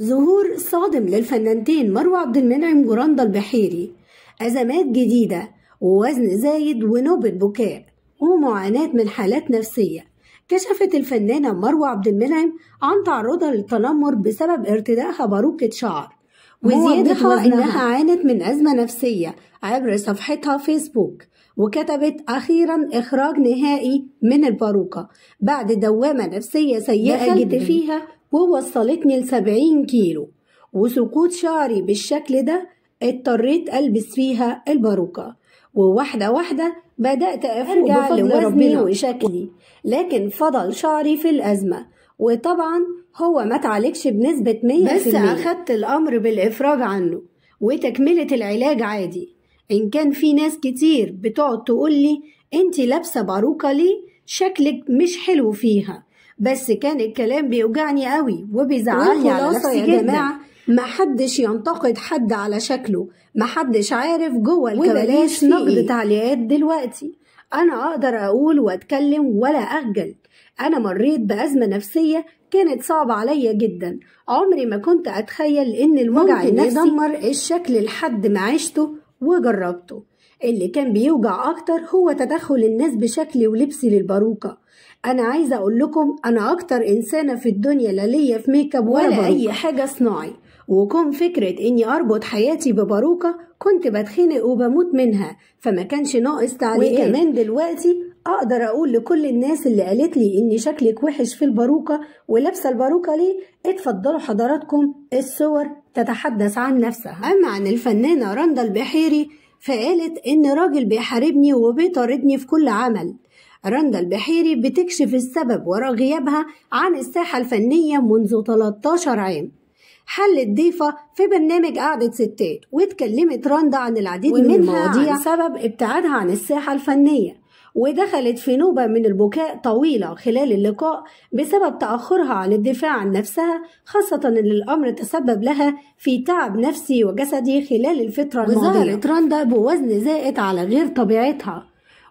ظهور صادم للفنانتين مروة عبد المنعم جراندا البحيري أزمات جديدة ووزن زايد ونوبة بكاء ومعاناة من حالات نفسية كشفت الفنانة مروة عبد المنعم عن تعرضها للتنمر بسبب ارتدائها باروكة شعر وزيادة إنها عانت من أزمة نفسية عبر صفحتها فيسبوك وكتبت أخيرا إخراج نهائي من الباروكة بعد دوامة نفسية سيئة جدا فيها ووصلتني لسبعين كيلو وسقوط شعري بالشكل ده اضطريت ألبس فيها الباروكة وواحدة واحدة بدأت أرجع لوزني وزني وشكلي لكن فضل شعري في الأزمة وطبعا هو ما تعالجش بنسبة 100% بس أخدت الأمر بالإفراج عنه وتكملة العلاج عادي إن كان في ناس كتير بتقعد تقولي أنت لابسة باروكة ليه شكلك مش حلو فيها بس كان الكلام بيوجعني قوي وبيزعلني على نفسي يا جماعه محدش ينتقد حد على شكله محدش عارف جوه الكواليس نقد تعليقات دلوقتي انا اقدر اقول واتكلم ولا اخجل انا مريت بازمه نفسيه كانت صعبة عليا جدا عمري ما كنت أتخيل إن الوجع النفسي يدمر الشكل لحد ما عشته وجربته اللي كان بيوجع أكتر هو تدخل الناس بشكلي ولبسي للباروكة أنا عايزة أقول لكم أنا أكتر إنسانة في الدنيا لا ليا في ميك اب ولا, ولا أي حاجة صناعي وكون فكرة إني أربط حياتي بباروكة كنت بتخنق وبموت منها فما كانش ناقص تعليق وكمان دلوقتي أقدر أقول لكل الناس اللي قالت لي إن شكلك وحش في الباروكة ولابسة الباروكة ليه اتفضلوا حضراتكم الصور تتحدث عن نفسها أما عن الفنانة رندا البحيري فقالت إن راجل بيحاربني وبيطاردني في كل عمل رندا البحيري بتكشف السبب وراء غيابها عن الساحة الفنية منذ 13 عام حلت ضيفة في برنامج قعدة ستات واتكلمت رندا عن العديد من المواضيع سبب ابتعادها عن الساحة الفنية ودخلت في نوبة من البكاء طويلة خلال اللقاء بسبب تأخرها عن الدفاع عن نفسها خاصة أن الأمر تسبب لها في تعب نفسي وجسدي خلال الفترة الماضية وظهرت رندا بوزن زائد على غير طبيعتها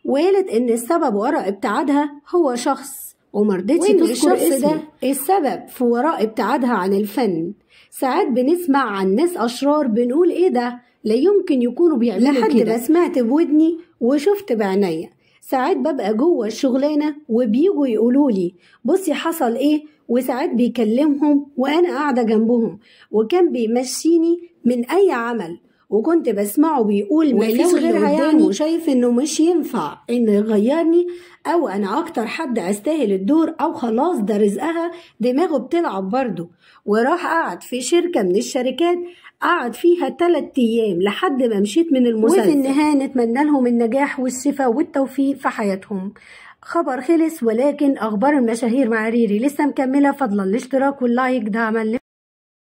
وقالت إن السبب وراء ابتعادها هو شخص ومرضتش تذكر الشخص ده السبب في وراء ابتعادها عن الفن ساعات بنسمع عن ناس أشرار بنقول إيه ده لا يمكن يكونوا بيعملوا كده لحد ما سمعت بودني وشفت بعينيا ساعات ببقى جوه الشغلانه وبيجوا يقولوا لي بصي حصل ايه وساعات بيكلمهم وانا قاعده جنبهم وكان بيمشيني من اي عمل وكنت بسمعه بيقول مفيش غيرها يعني وشايف انه مش ينفع انه يغيرني او انا اكتر حد استاهل الدور او خلاص ده رزقها دماغه بتلعب برضه وراح قعد في شركه من الشركات قعد فيها ثلاثة أيام لحد ما مشيت من المسلسل وفي النهاية نتمنى لهم النجاح والشفاء والتوفيق في حياتهم خبر خلص ولكن أخبار المشاهير مع ريري لسه مكملة فضلا الاشتراك واللايك دعما